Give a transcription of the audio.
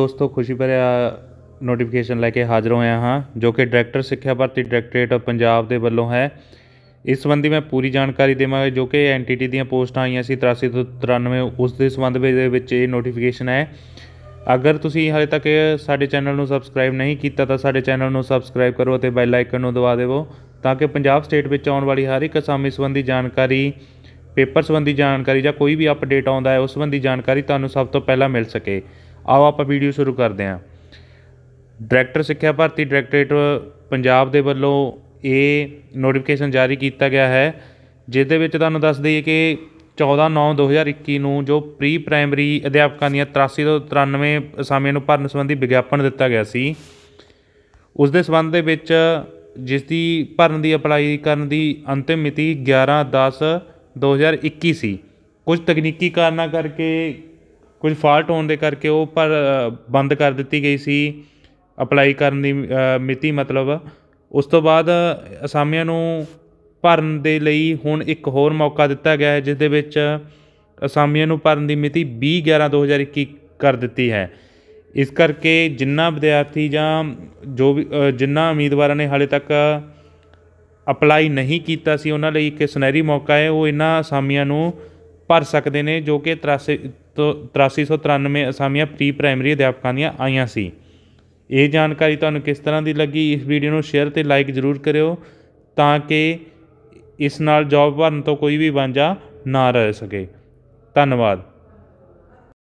ਦੋਸਤੋ ਖੁਸ਼ੀ ਭਰਿਆ ਨੋਟੀਫਿਕੇਸ਼ਨ ਲੈ ਕੇ ਹਾਜ਼ਰ ਹੋਇਆ ਹਾਂ ਜੋ ਕਿ ਡਾਇਰੈਕਟਰ ਸਿੱਖਿਆ ਭਰਤੀ ਡਾਇਰੈਕਟੋਰੇਟ ਆਫ ਪੰਜਾਬ ਦੇ ਵੱਲੋਂ ਹੈ ਇਸ ਸੰਬੰਧੀ ਮੈਂ ਪੂਰੀ ਜਾਣਕਾਰੀ ਦੇਵਾਂਗਾ ਜੋ ਕਿ ਐਨਟੀਟੀ ਦੀਆਂ ਪੋਸਟਾਂ ਆਈਆਂ ਸੀ 83 ਤੋਂ 93 ਉਸ ਦੇ ਸੰਬੰਧ ਵਿੱਚ ਇਹ ਨੋਟੀਫਿਕੇਸ਼ਨ ਹੈ ਅਗਰ ਤੁਸੀਂ ਹਾਲੇ ਤੱਕ ਸਾਡੇ ਚੈਨਲ ਨੂੰ ਸਬਸਕ੍ਰਾਈਬ ਨਹੀਂ ਕੀਤਾ ਤਾਂ ਸਾਡੇ ਚੈਨਲ ਨੂੰ ਸਬਸਕ੍ਰਾਈਬ ਕਰੋ ਅਤੇ ਬੈਲ ਆਈਕਨ ਨੂੰ ਦਬਾ ਦੇਵੋ ਤਾਂ ਕਿ ਪੰਜਾਬ ਸਟੇਟ ਵਿੱਚ ਆਉਣ ਵਾਲੀ ਹਰ ਇੱਕ ਅਸਾਮੀ ਸੰਬੰਧੀ ਜਾਣਕਾਰੀ ਪੇਪਰ ਸੰਬੰਧੀ ਜਾਣਕਾਰੀ ਜਾਂ ਕੋਈ ਵੀ ਅਪਡੇਟ ਆਉਂਦਾ ਹੈ ਉਸ ਸੰਬੰਧੀ ਜਾਣਕਾਰੀ ਤੁਹਾਨੂੰ ਸਭ ਤੋਂ ਪਹਿਲਾਂ ਮਿਲ ਸਕੇ ਆਓ ਆਪਾਂ ਵੀਡੀਓ ਸ਼ੁਰੂ ਕਰਦੇ ਹਾਂ ਡਾਇਰੈਕਟਰ ਸਿੱਖਿਆ ਭਰਤੀ ਡਾਇਰੈਕਟਰੇਟ ਪੰਜਾਬ ਦੇ ਵੱਲੋਂ ਇਹ ਨੋਟੀਫਿਕੇਸ਼ਨ ਜਾਰੀ ਕੀਤਾ ਗਿਆ ਹੈ ਜਿਸ ਦੇ ਵਿੱਚ ਤੁਹਾਨੂੰ ਦੱਸ ਦਈਏ ਕਿ 14/9/2021 ਨੂੰ ਜੋ ਪ੍ਰੀ ਪ੍ਰਾਇਮਰੀ ਅਧਿਆਪਕਾਂ ਦੀਆਂ 83 ਤੋਂ 93 ਅਸਾਮੀਆਂ ਨੂੰ ਭਰਨ ਸੰਬੰਧੀ ਵਿਗਿਆਪਨ ਦਿੱਤਾ ਗਿਆ ਸੀ ਉਸ ਦੇ ਸੰਬੰਧ ਦੇ ਵਿੱਚ ਜਿਸ ਦੀ ਭਰਨ ਦੀ ਅਪਲਾਈ ਕਰਨ ਦੀ ਅੰਤਿਮ ਮਿਤੀ 11/10/2021 ਸੀ ਕੁਝ ਤਕਨੀਕੀ ਕਾਰਨਾਂ ਕਰਕੇ ਕੁਝ ਫਾਲਟ ਹੋਣ ਦੇ ਕਰਕੇ ਉਹ ਪਰ ਬੰਦ ਕਰ ਦਿੱਤੀ ਗਈ ਸੀ ਅਪਲਾਈ ਕਰਨ ਦੀ ਮਿਤੀ ਮਤਲਬ ਉਸ ਤੋਂ ਬਾਅਦ ਅਸਾਮੀਆਂ ਨੂੰ ਭਰਨ ਦੇ ਲਈ ਹੁਣ ਇੱਕ ਹੋਰ ਮੌਕਾ ਦਿੱਤਾ ਗਿਆ ਹੈ ਜਿਸ ਦੇ ਵਿੱਚ ਅਸਾਮੀਆਂ ਨੂੰ ਭਰਨ ਦੀ ਮਿਤੀ 20/11/2021 ਕਰ ਦਿੱਤੀ ਹੈ ਇਸ ਕਰਕੇ ਜਿੰਨਾ ਵਿਦਿਆਰਥੀ ਜਾਂ ਜੋ ਵੀ ਜਿੰਨਾ ਉਮੀਦਵਾਰਾਂ ਨੇ ਹਾਲੇ ਤੱਕ ਅਪਲਾਈ ਨਹੀਂ ਕੀਤਾ ਸੀ ਉਹਨਾਂ ਲਈ ਇੱਕ ਸੁਨਹਿਰੀ ਮੌਕਾ ਹੈ ਉਹ ਇਹਨਾਂ ਅਸਾਮੀਆਂ ਨੂੰ ਭਰ ਸਕਦੇ ਨੇ ਜੋ ਕਿ ਤੋਂ 8393 ਅਸਾਮੀਆਂ ਪ੍ਰੀ ਪ੍ਰਾਇਮਰੀ ਅਧਿਆਪਕਾਂ ਦੀਆਂ ਆਈਆਂ ਸੀ ਇਹ ਜਾਣਕਾਰੀ ਤੁਹਾਨੂੰ ਕਿਸ ਤਰ੍ਹਾਂ ਦੀ ਲੱਗੀ ਇਸ ਵੀਡੀਓ ਨੂੰ ਸ਼ੇਅਰ ਤੇ ਲਾਈਕ ਜ਼ਰੂਰ ਕਰਿਓ ਤਾਂ ਕਿ ਇਸ ਨਾਲ ਜੌਬ ਭਰਨ ਤੋਂ ਕੋਈ ਵੀ ਵਾਂਝਾ ਨਾ ਰਹਿ ਸਕੇ ਧੰਨਵਾਦ